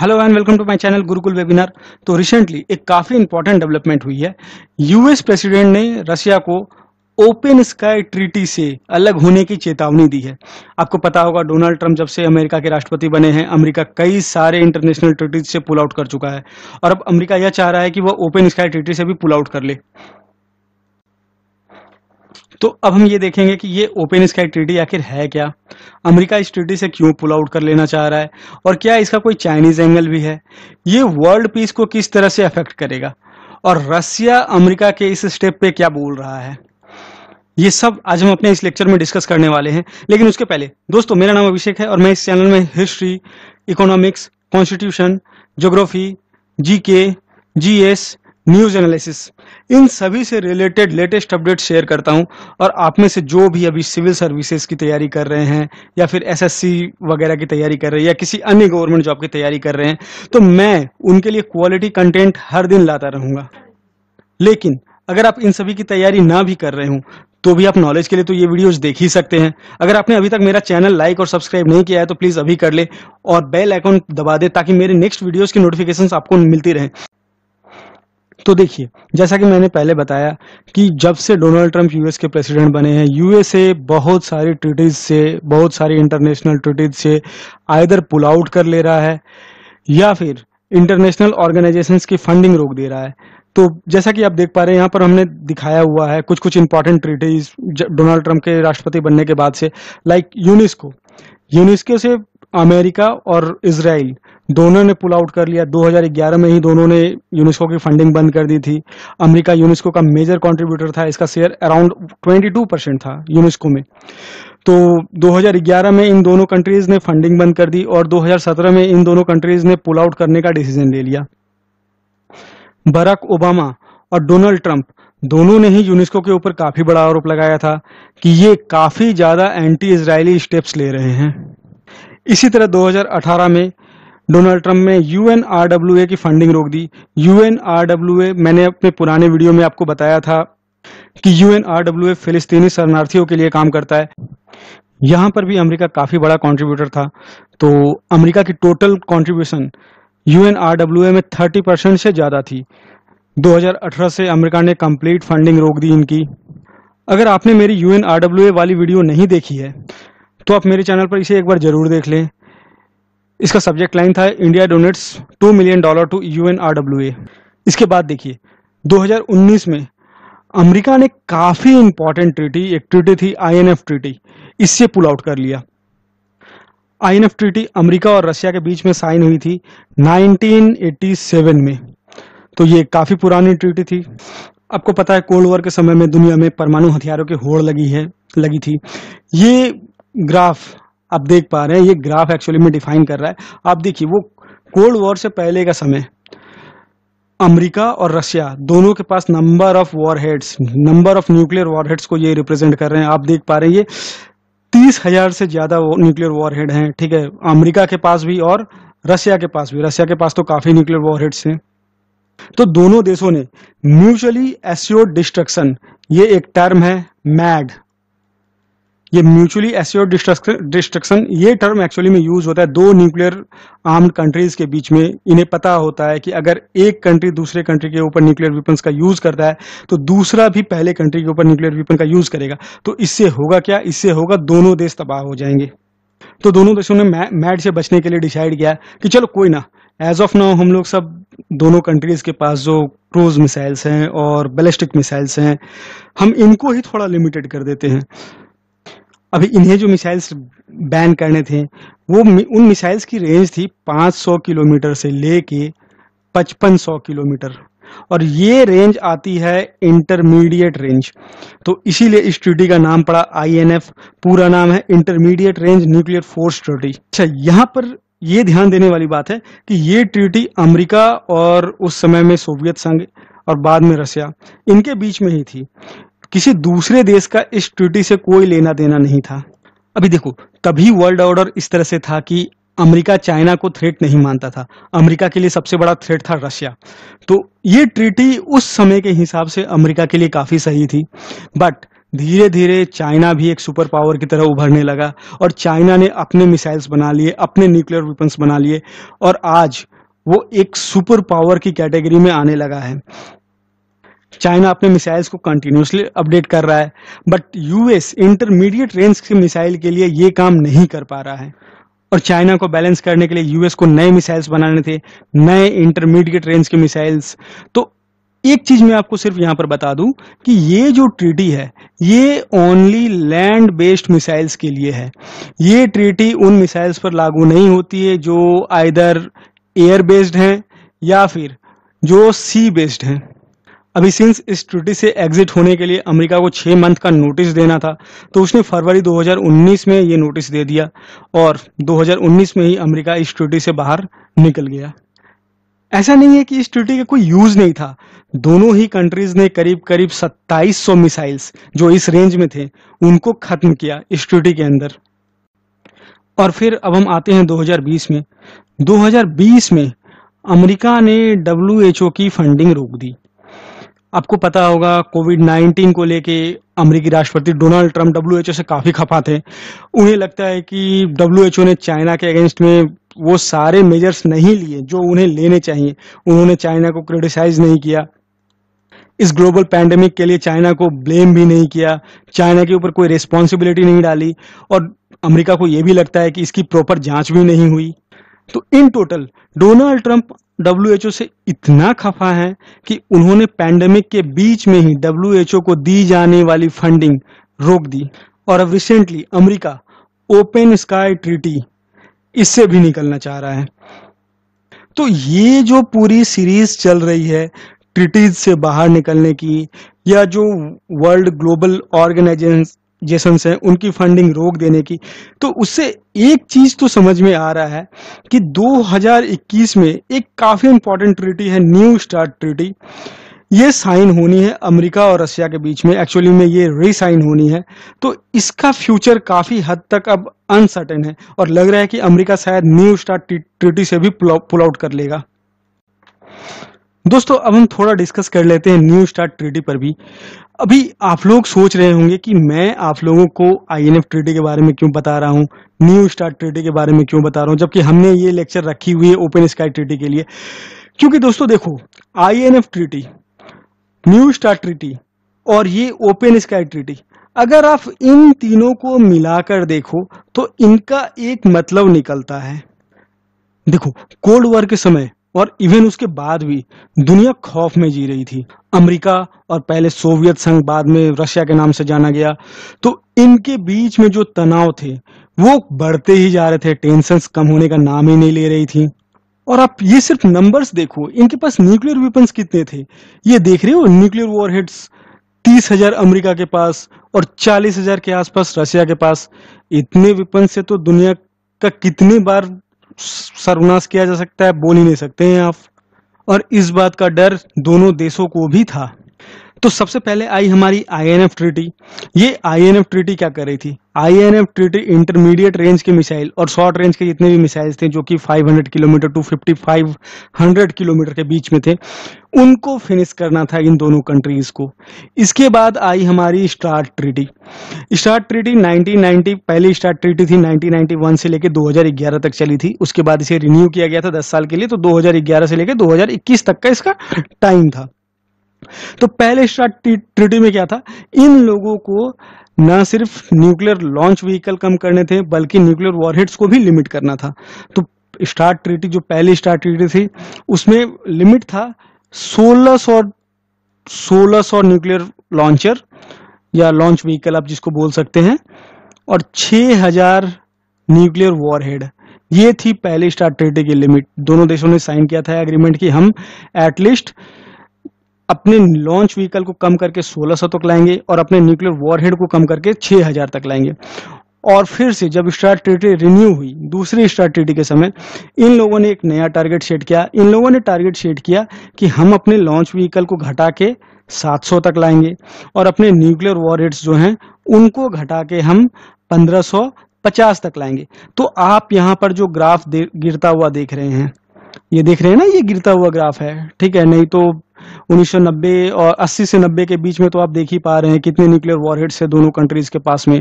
hello and welcome to my channel Gurukul webinar तो recently एक काफ़ी इंपॉर्टेंट डेवलपमेंट हुई है यूएस प्रेसिडेंट ने रशिया को ओपन स्काई ट्रीटी से अलग होने की चेतावनी दी है आपको पता होगा डोनाल्ड ट्रंप जब से अमेरिका के राष्ट्रपति बने हैं अमेरिका कई सारे इंटरनेशनल ट्रीटीज से पुल आउट कर चुका है और अब अमेरिका यह चाह रहा है कि वह ओपन स्काई ट्रीटी से भी पुल आउट कर ले तो अब हम ये देखेंगे कि ये ओपन स्काई ट्रीटी आखिर है क्या अमेरिका इस ट्रीटी से क्यों पुल आउट कर लेना चाह रहा है और क्या इसका कोई चाइनीज एंगल भी है ये वर्ल्ड पीस को किस तरह से अफेक्ट करेगा और रसिया अमेरिका के इस स्टेप पे क्या बोल रहा है ये सब आज हम अपने इस लेक्चर में डिस्कस करने वाले हैं लेकिन उसके पहले दोस्तों मेरा नाम अभिषेक है और मैं इस चैनल में history economics constitution geography G K G S news analysis इन सभी से रिलेटेड लेटेस्ट अपडेट शेयर करता हूं और आप में से जो भी अभी सिविल सर्विसेज की तैयारी कर रहे हैं या फिर एसएससी वगैरह की तैयारी कर रहे हैं या किसी अन्य गवर्नमेंट जॉब की तैयारी कर रहे हैं तो मैं उनके लिए क्वालिटी कंटेंट हर दिन लाता रहूंगा लेकिन अगर आप इन सभी की तैयारी ना भी कर रहे हो तो भी आप नॉलेज के लिए तो ये वीडियोस देख ही सकते हैं अगर आपने अभी तक मेरा चैनल लाइक और सब्सक्राइब नहीं किया है तो प्लीज़ अभी कर ले और बेल आइकॉन दबा दे ताकि मेरे नेक्स्ट वीडियोस की नोटिफिकेशंस आपको मिलती रहे तो देखिए जैसा कि मैंने पहले बताया कि जब से डोनाल्ड ट्रंप यूएस के प्रेसिडेंट बने हैं यूएसए बहुत सारी ट्रिटीज से बहुत सारी इंटरनेशनल ट्रिटीज से आयदर पुल आउट कर ले रहा है या फिर इंटरनेशनल ऑर्गेनाइजेशंस की फंडिंग रोक दे रहा है तो जैसा कि आप देख पा रहे हैं यहाँ पर हमने दिखाया हुआ है कुछ कुछ इंपॉर्टेंट ट्रिटीज डोनाल्ड ट्रंप के राष्ट्रपति बनने के बाद से लाइक यूनेस्को यूनेस्को से अमेरिका और इसराइल दोनों ने पुल आउट कर लिया 2011 में ही दोनों ने यूनेस्को की फंडिंग बंद कर दी थी अमेरिका यूनेस्को का मेजर कंट्रीब्यूटर था इसका शेयर अराउंड 22 परसेंट था यूनेस्को में तो 2011 में इन दोनों कंट्रीज ने फंडिंग बंद कर दी और 2017 में इन दोनों कंट्रीज ने पुल आउट करने का डिसीजन ले लिया बराक ओबामा और डोनाल्ड ट्रंप दोनों ने ही यूनेस्को के ऊपर काफी बड़ा आरोप लगाया था कि ये काफी ज्यादा एंटी इसराइली स्टेप्स ले रहे हैं इसी तरह 2018 में डोनाल्ड ट्रंप ने यूएन की फंडिंग रोक दी यूएन मैंने अपने पुराने वीडियो में आपको बताया था कि ए फिलिस्तीनी शरणार्थियों के लिए काम करता है यहां पर भी अमेरिका काफी बड़ा कंट्रीब्यूटर था तो अमेरिका की टोटल कंट्रीब्यूशन ए में 30 परसेंट से ज़्यादा थी 2018 से अमेरिका ने कंप्लीट फंडिंग रोक दी इनकी अगर आपने मेरी ए वाली वीडियो नहीं देखी है तो आप मेरे चैनल पर इसे एक बार जरूर देख लें इसका सब्जेक्ट लाइन था India donates two million dollar to U N इसके बाद देखिए 2019 में अमेरिका ने काफ़ी इंपॉर्टेंट ट्रीटी एक ट्रीटी थी आईएनएफ ट्रीटी इससे पुल आउट कर लिया आई एफ ट्रीटी अमेरिका और रशिया के बीच में साइन हुई थी 1987 में तो ये काफ़ी पुरानी ट्रीटी थी आपको पता है कोल्ड वॉर के समय में दुनिया में परमाणु हथियारों की होड़ लगी है लगी थी ये ग्राफ आप देख पा रहे हैं ये ग्राफ एक्चुअली में डिफाइन कर रहा है आप देखिए वो कोल्ड वॉर से पहले का समय अमेरिका और रशिया दोनों के पास number of war heads number of nuclear war heads को ये रिप्रेजेंट कर रहे हैं आप देख पा रहे हैं ये तीस हजार से ज्यादा न्यूक्लियर वॉर हेड हैं ठीक है अमेरिका के पास भी और रशिया के पास भी रशिया के पास तो काफी न्यूक्लियर वॉर हेड्स हैं तो दोनों देशों ने म्यूचुअली एस्योर्ड डिस्ट्रक्शन ये एक टर्म है मैड ये म्यूचुअली एस्योर डिस्ट्रक्शन ये टर्म एक्चुअली में यूज होता है दो न्यूक्लियर आर्म्ड कंट्रीज के बीच में इन्हें पता होता है कि अगर एक कंट्री दूसरे कंट्री के ऊपर न्यूक्लियर वेपन्स का यूज करता है तो दूसरा भी पहले कंट्री के ऊपर न्यूक्लियर वेपन का यूज करेगा तो इससे होगा क्या इससे होगा दोनों देश तबाह हो जाएंगे तो दोनों देशों ने मैड से बचने के लिए डिसाइड किया कि चलो कोई ना एज ऑफ नाउ हम लोग सब दोनों कंट्रीज के पास जो क्रूज मिसाइल्स हैं और बैलिस्टिक मिसाइल्स हैं हम इनको ही थोड़ा लिमिटेड कर देते हैं अभी इन्हें जो मिसाइल्स बैन करने थे वो उन मिसाइल्स की रेंज थी 500 किलोमीटर से लेके 5500 किलोमीटर और ये रेंज आती है इंटरमीडिएट रेंज तो इसीलिए इस ट्रीटी का नाम पड़ा आईएनएफ पूरा नाम है intermediate range nuclear force treaty अच्छा यहाँ पर ये ध्यान देने वाली बात है कि ये ट्रीटी अमेरिका और उस समय में सोवियत संघ और बाद में रशिया इनके बीच में ही थी किसी दूसरे देश का इस ट्रिटी से कोई लेना देना नहीं था अभी देखो तभी वर्ल्ड ऑर्डर इस तरह से था कि अमेरिका चाइना को थ्रेट नहीं मानता था अमेरिका के लिए सबसे बड़ा थ्रेट था रशिया तो ये ट्रीटी उस समय के हिसाब से अमेरिका के लिए काफ़ी सही थी बट धीरे धीरे चाइना भी एक सुपर पावर की तरह उभरने लगा और चाइना ने अपने मिसाइल्स बना लिए अपने न्यूक्लियर वेपन्स बना लिए और आज वो एक सुपर पावर की कैटेगरी में आने लगा है चाइना अपने मिसाइल्स को कंटिन्यूसली अपडेट कर रहा है बट यूएस इंटरमीडिएट रेंज के मिसाइल के लिए ये काम नहीं कर पा रहा है और चाइना को बैलेंस करने के लिए यूएस को नए मिसाइल्स बनाने थे नए इंटरमीडिएट रेंज के मिसाइल्स तो एक चीज मैं आपको सिर्फ यहां पर बता दूं कि ये जो ट्रीटी है ये ओनली लैंड बेस्ड मिसाइल्स के लिए है ये ट्रीटी उन मिसाइल्स पर लागू नहीं होती है जो आइदर एयर बेस्ड हैं या फिर जो सी बेस्ड हैं अभी सिंस इस ट्रिटी से एग्जिट होने के लिए अमेरिका को छह मंथ का नोटिस देना था तो उसने फरवरी 2019 में ये नोटिस दे दिया और 2019 में ही अमेरिका इस ट्रिटी से बाहर निकल गया ऐसा नहीं है कि इस ट्रिटी का कोई यूज नहीं था दोनों ही कंट्रीज ने करीब करीब 2700 मिसाइल्स जो इस रेंज में थे उनको खत्म किया इस ट्रिटी के अंदर और फिर अब हम आते हैं 2020 में 2020 में अमेरिका ने डब्ल्यू की फंडिंग रोक दी आपको पता होगा कोविड 19 को लेके अमेरिकी राष्ट्रपति डोनाल्ड ट्रंप डब्ल्यू से काफ़ी खफा थे उन्हें लगता है कि डब्ल्यू ने चाइना के अगेंस्ट में वो सारे मेजर्स नहीं लिए जो उन्हें लेने चाहिए उन्होंने चाइना को क्रिटिसाइज नहीं किया इस ग्लोबल पैंडेमिक के लिए चाइना को ब्लेम भी नहीं किया चाइना के ऊपर कोई रिस्पॉन्सिबिलिटी नहीं डाली और अमेरिका को यह भी लगता है कि इसकी प्रॉपर जांच भी नहीं हुई तो in total Donald Trump W से इतना खफा है कि उन्होंने पैंडेमिक के बीच में ही डब्ल्यू को दी जाने वाली फंडिंग रोक दी और अब recently America open sky treaty इससे भी निकलना चाह रहा है तो ये जो पूरी सीरीज चल रही है ट्रिटीज से बाहर निकलने की या जो वर्ल्ड ग्लोबल ऑर्गेनाइजेशन जेसन्स हैं उनकी फंडिंग रोक देने की तो उससे एक चीज तो समझ में आ रहा है कि 2021 में एक काफी इंपॉर्टेंट ट्रिटी है न्यू स्टार्ट ट्रिटी ये साइन होनी है अमेरिका और रशिया के बीच में एक्चुअली में ये रीसाइन होनी है तो इसका फ्यूचर काफी हद तक अब अनसर्टेन है और लग रहा है कि अमेरिका शायद न्यू स्टार्ट ट्रिटी से भी पुल आउट कर लेगा दोस्तों अब हम थोड़ा डिस्कस कर लेते हैं न्यू स्टार्ट ट्रीटी पर भी अभी आप लोग सोच रहे होंगे कि मैं आप लोगों को आई एन एफ ट्रीटी के बारे में क्यों बता रहा हूं न्यू स्टार्ट ट्रीटी के बारे में क्यों बता रहा हूं जबकि हमने ये लेक्चर रखी हुई है ओपन स्काई ट्रीटी के लिए क्योंकि दोस्तों देखो I N F treaty new START treaty और ये ओपन स्काई ट्रीटी अगर आप इन तीनों को मिलाकर देखो तो इनका एक मतलब निकलता है देखो कोल्ड वॉर के समय और इवन उसके बाद भी दुनिया खौफ में जी रही थी अमेरिका और पहले सोवियत संघ बाद में रशिया के नाम से जाना गया तो इनके बीच में जो तनाव थे वो बढ़ते ही जा रहे थे टेंशन कम होने का नाम ही नहीं ले रही थी और आप ये सिर्फ नंबर्स देखो इनके पास न्यूक्लियर वेपन्स कितने थे ये देख रहे हो न्यूक्लियर वॉरहेड्स तीस हजार अमरीका के पास और चालीस हजार के आसपास रशिया के पास इतने वेपन से तो दुनिया का कितने बार सर्वनाश किया जा सकता है बोल ही नहीं सकते हैं आप और इस बात का डर दोनों देशों को भी था तो सबसे पहले आई हमारी आईएनएफ ट्रीटी ये आईएनएफ ट्रीटी क्या कर रही थी आईएनएफ ट्रीटी इंटरमीडिएट रेंज के मिसाइल और शॉर्ट रेंज के जितने भी मिसाइल्स थे जो कि 500 किलोमीटर टू 5500 किलोमीटर के बीच में थे उनको फिनिश करना था इन दोनों कंट्रीज को इसके बाद आई हमारी स्टार्ट ट्रीटी स्टार्ट ट्रीटी 1990 पहली स्टार्ट ट्रीटी थी 1991 से लेकर 2011 तक चली थी उसके बाद इसे रिन्यू किया गया था 10 साल के लिए तो 2011 से लेकर 2021 तक का इसका टाइम था तो पहले स्टार्ट ट्रिटी में क्या था इन लोगों को न सिर्फ न्यूक्लियर लॉन्च व्हीकल कम करने थे बल्कि न्यूक्लियर वॉरहेड्स को भी लिमिट करना था तो स्टार्ट ट्रिटी जो पहली स्टार ट्रिटी थी उसमें लिमिट था 1600 1600 न्यूक्लियर लॉन्चर या लॉन्च व्हीकल आप जिसको बोल सकते हैं और 6000 न्यूक्लियर वॉरहेड ये थी पहली स्टार ट्रिटी की लिमिट दोनों देशों ने साइन किया था एग्रीमेंट कि हम एटलीस्ट अपने लॉन्च व्हीकल को कम करके 1600 तक लाएंगे और अपने न्यूक्लियर वॉरहेड को कम करके 6000 तक लाएंगे और फिर से जब स्टार रिन्यू हुई दूसरी स्टार के समय इन लोगों ने एक नया टारगेट सेट किया इन लोगों ने टारगेट सेट किया कि हम अपने लॉन्च व्हीकल को घटा के 700 तक लाएंगे और अपने न्यूक्लियर वॉरहेड्स जो हैं उनको घटा के हम 1550 तक लाएंगे तो आप यहां पर जो ग्राफ गिरता हुआ देख रहे हैं ये देख रहे हैं ना ये गिरता हुआ ग्राफ है ठीक है नहीं तो 1990 और 80 से 90 के बीच में तो आप देख ही पा रहे हैं कितने न्यूक्लियर वॉरहेड्स है दोनों कंट्रीज के पास में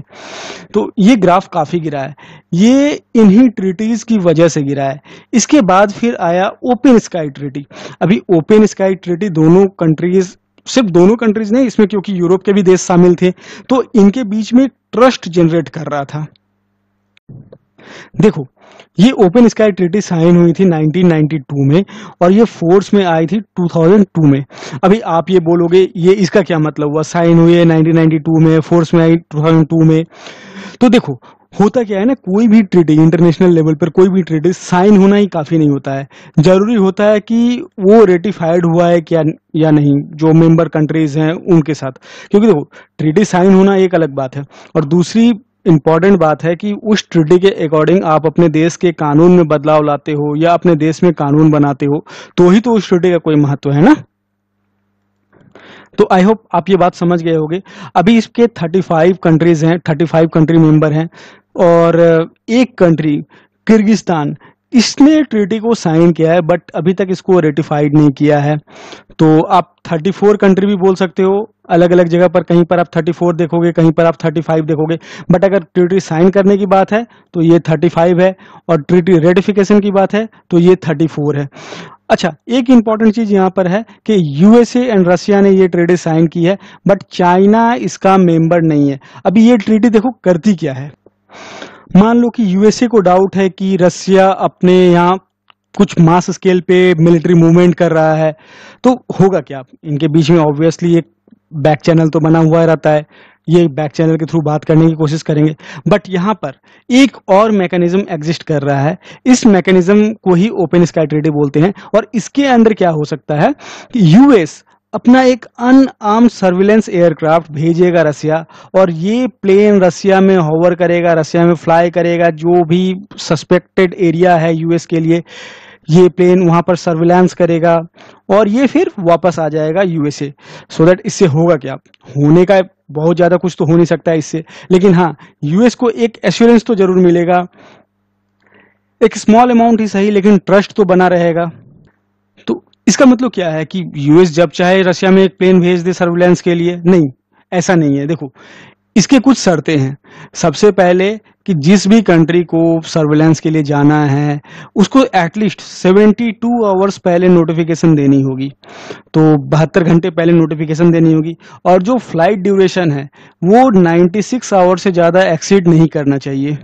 तो ये ग्राफ काफ़ी गिरा है ये इन्हीं ट्रिटीज़ की वजह से गिरा है इसके बाद फिर आया ओपन स्काई ट्रिटी अभी ओपन स्काई ट्रिटी दोनों कंट्रीज सिर्फ दोनों कंट्रीज नहीं इसमें क्योंकि यूरोप के भी देश शामिल थे तो इनके बीच में ट्रस्ट जनरेट कर रहा था देखो ये ओपन स्काई ट्रीटी साइन हुई थी 1992 में और ये फोर्स में आई थी 2002 में अभी आप ये बोलोगे ये इसका क्या मतलब हुआ साइन हुई है 1992 में फोर्स में आई 2002 में तो देखो होता क्या है ना कोई भी ट्रीटी इंटरनेशनल लेवल पर कोई भी ट्रीटी साइन होना ही काफ़ी नहीं होता है ज़रूरी होता है कि वो रेटिफाइड हुआ है क्या या नहीं जो मेंबर कंट्रीज हैं उनके साथ क्योंकि देखो ट्रीटी साइन होना एक अलग बात है और दूसरी इम्पॉर्टेंट बात है कि उस ट्रिटी के अकॉर्डिंग आप अपने देश के कानून में बदलाव लाते हो या अपने देश में कानून बनाते हो तो ही तो उस ट्रिटी का कोई महत्व है ना तो आई होप आप ये बात समझ गए होंगे अभी इसके 35 कंट्रीज हैं 35 कंट्री मेंबर हैं और एक कंट्री किर्गिस्तान इसने ट्रीटी को साइन किया है बट अभी तक इसको रेटिफाइड नहीं किया है तो आप 34 कंट्री भी बोल सकते हो अलग अलग जगह पर कहीं पर आप 34 देखोगे कहीं पर आप 35 देखोगे बट अगर ट्रीटी साइन करने की बात है तो ये 35 है और ट्रीटी रेटिफिकेशन की बात है तो ये 34 है अच्छा एक इम्पॉर्टेंट चीज यहां पर है कि यूएसए एंड रशिया ने ये ट्रीटी साइन की है बट चाइना इसका मेंबर नहीं है अभी ये ट्रीटी देखो करती क्या है मान लो कि यूएसए को डाउट है कि रसिया अपने यहाँ कुछ मास स्केल पे मिलिट्री मूवमेंट कर रहा है तो होगा क्या इनके बीच में ऑब्वियसली एक बैक चैनल तो बना हुआ रहता है ये बैक चैनल के थ्रू बात करने की कोशिश करेंगे बट यहाँ पर एक और मैकेनिज्म एग्जिस्ट कर रहा है इस मैकेनिज्म को ही ओपन स्काई ट्रेडी बोलते हैं और इसके अंदर क्या हो सकता है कि यूएस अपना एक अन आर्म सर्विलेंस एयरक्राफ्ट भेजेगा रसिया और ये प्लेन रसिया में होवर करेगा रसिया में फ्लाई करेगा जो भी सस्पेक्टेड एरिया है यूएस के लिए ये प्लेन वहाँ पर सर्विलेंस करेगा और ये फिर वापस आ जाएगा यूएसए सो दैट इससे होगा क्या होने का बहुत ज़्यादा कुछ तो हो नहीं सकता है इससे लेकिन हाँ यूएस को एक एश्योरेंस तो जरूर मिलेगा एक स्मॉल अमाउंट ही सही लेकिन ट्रस्ट तो बना रहेगा इसका मतलब क्या है कि यूएस जब चाहे रशिया में एक प्लेन भेज दे सर्विलेंस के लिए नहीं ऐसा नहीं है देखो इसके कुछ शर्तें हैं सबसे पहले कि जिस भी कंट्री को सर्वेलेंस के लिए जाना है उसको एटलीस्ट 72 आवर्स पहले नोटिफिकेशन देनी होगी तो बहत्तर घंटे पहले नोटिफिकेशन देनी होगी और जो फ्लाइट ड्यूरेशन है वो 96 आवर से ज़्यादा एक्सीड नहीं करना चाहिए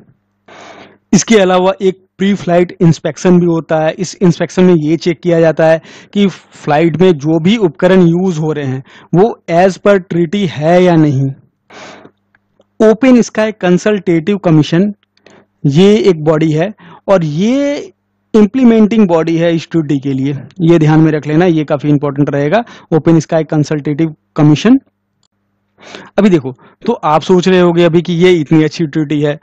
इसके अलावा एक प्री फ्लाइट इंस्पेक्शन भी होता है इस इंस्पेक्शन में ये चेक किया जाता है कि फ्लाइट में जो भी उपकरण यूज हो रहे हैं वो एज पर ट्रीटी है या नहीं ओपन स्काई कंसल्टेटिव कमीशन ये एक बॉडी है और ये इम्प्लीमेंटिंग बॉडी है इस ट्रीटी के लिए ये ध्यान में रख लेना ये काफ़ी इंपॉर्टेंट रहेगा ओपन स्काई कंसल्टेटिव कमीशन अभी देखो तो आप सोच रहे होगे अभी कि ये इतनी अच्छी ट्रीटी है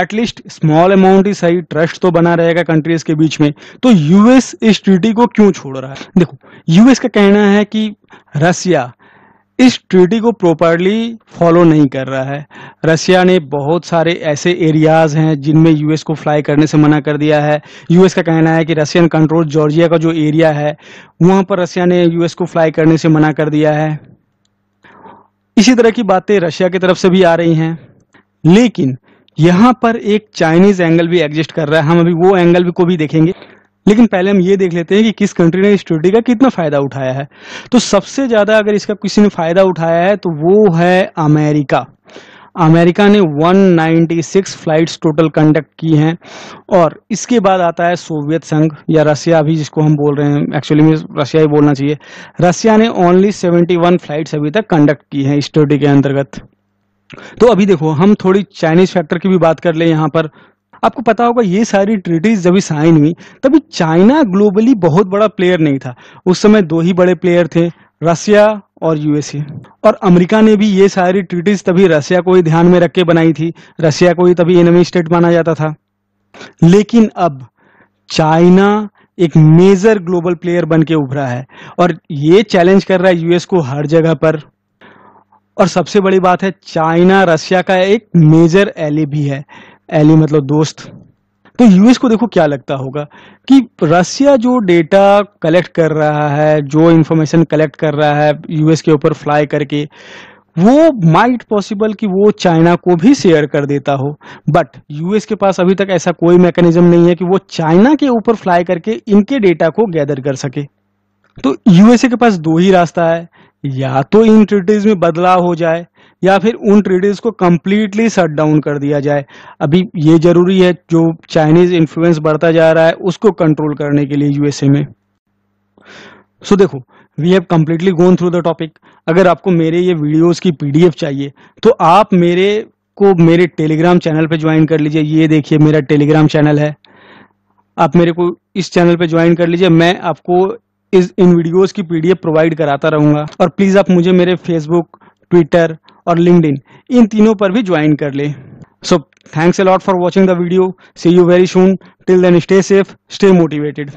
एटलीस्ट स्मॉल अमाउंट ही सही ट्रस्ट तो बना रहेगा कंट्रीज के बीच में तो यूएस इस ट्रीटी को क्यों छोड़ रहा है देखो यूएस का कहना है कि रसिया इस ट्रीटी को प्रॉपरली फॉलो नहीं कर रहा है रसिया ने बहुत सारे ऐसे एरियाज हैं जिनमें यूएस को फ्लाई करने से मना कर दिया है यूएस का कहना है कि रशियन कंट्रोल जॉर्जिया का जो एरिया है वहां पर रसिया ने यूएस को फ्लाई करने से मना कर दिया है इसी तरह की बातें रशिया की तरफ से भी आ रही हैं लेकिन यहाँ पर एक चाइनीज एंगल भी एग्जिस्ट कर रहा है हम अभी वो एंगल भी को भी देखेंगे लेकिन पहले हम ये देख लेते हैं कि किस कंट्री ने इस ट्रिटी का कितना फायदा उठाया है तो सबसे ज्यादा अगर इसका किसी ने फायदा उठाया है तो वो है अमेरिका अमेरिका ने 196 फ्लाइट्स टोटल कंडक्ट की हैं और इसके बाद आता है सोवियत संघ या रसिया अभी जिसको हम बोल रहे हैं एक्चुअली में रसिया ही बोलना चाहिए रसिया ने ओनली 71 फ्लाइट्स अभी तक कंडक्ट की हैं स्टडी के अंतर्गत तो अभी देखो हम थोड़ी चाइनीज फैक्टर की भी बात कर ले यहाँ पर आपको पता होगा ये सारी ट्रीटीज जब साइन हुई तभी चाइना ग्लोबली बहुत बड़ा प्लेयर नहीं था उस समय दो ही बड़े प्लेयर थे रसिया और यूएसए और अमेरिका ने भी ये सारी ट्रीटीज तभी रसिया को ही ध्यान में रख के बनाई थी रसिया को ही तभी एनमी स्टेट माना जाता था लेकिन अब चाइना एक मेजर ग्लोबल प्लेयर बन के उभरा है और ये चैलेंज कर रहा है यूएस को हर जगह पर और सबसे बड़ी बात है चाइना रशिया का एक मेजर एली भी है एली मतलब दोस्त तो यूएस को देखो क्या लगता होगा कि रसिया जो डेटा कलेक्ट कर रहा है जो इंफॉर्मेशन कलेक्ट कर रहा है यूएस के ऊपर फ्लाई करके वो माइट पॉसिबल कि वो चाइना को भी शेयर कर देता हो बट यूएस के पास अभी तक ऐसा कोई मैकेनिज्म नहीं है कि वो चाइना के ऊपर फ्लाई करके इनके डेटा को गैदर कर सके तो यूएसए के पास दो ही रास्ता है या तो इन ट्रिटीज में बदलाव हो जाए या फिर उन ट्रेडर्स को कम्प्लीटली शट डाउन कर दिया जाए अभी ये जरूरी है जो चाइनीज इन्फ्लुएंस बढ़ता जा रहा है उसको कंट्रोल करने के लिए यूएसए में सो so, देखो we have completely gone through the topic अगर आपको मेरे ये वीडियोज की पीडीएफ चाहिए तो आप मेरे को मेरे टेलीग्राम चैनल पे ज्वाइन कर लीजिए ये देखिए मेरा टेलीग्राम चैनल है आप मेरे को इस चैनल पे ज्वाइन कर लीजिए मैं आपको इस इन वीडियोस की पीडीएफ प्रोवाइड कराता रहूंगा और प्लीज़ आप मुझे मेरे फेसबुक ट्विटर और लिंकड इन तीनों पर भी ज्वाइन कर ले so thanks a lot for watching the video see you very soon till then stay safe stay motivated